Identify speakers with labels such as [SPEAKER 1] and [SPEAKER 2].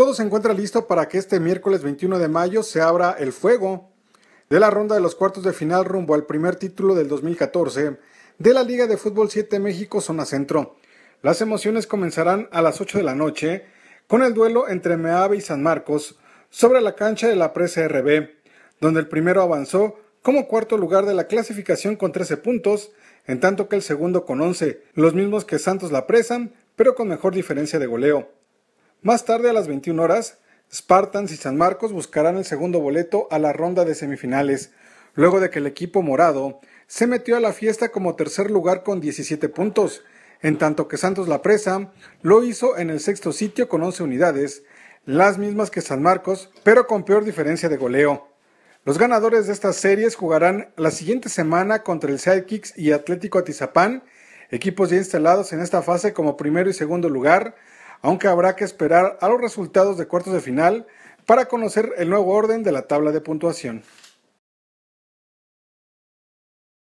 [SPEAKER 1] todo se encuentra listo para que este miércoles 21 de mayo se abra el fuego de la ronda de los cuartos de final rumbo al primer título del 2014 de la Liga de Fútbol 7 México Zona Centro. Las emociones comenzarán a las 8 de la noche con el duelo entre Meave y San Marcos sobre la cancha de la Presa RB, donde el primero avanzó como cuarto lugar de la clasificación con 13 puntos, en tanto que el segundo con 11, los mismos que Santos la presan pero con mejor diferencia de goleo. Más tarde a las 21 horas, Spartans y San Marcos buscarán el segundo boleto a la ronda de semifinales, luego de que el equipo morado se metió a la fiesta como tercer lugar con 17 puntos, en tanto que Santos La Presa lo hizo en el sexto sitio con 11 unidades, las mismas que San Marcos, pero con peor diferencia de goleo. Los ganadores de estas series jugarán la siguiente semana contra el Sidekicks y Atlético Atizapán, equipos ya instalados en esta fase como primero y segundo lugar, aunque habrá que esperar a los resultados de cuartos de final para conocer el nuevo orden de la tabla de puntuación.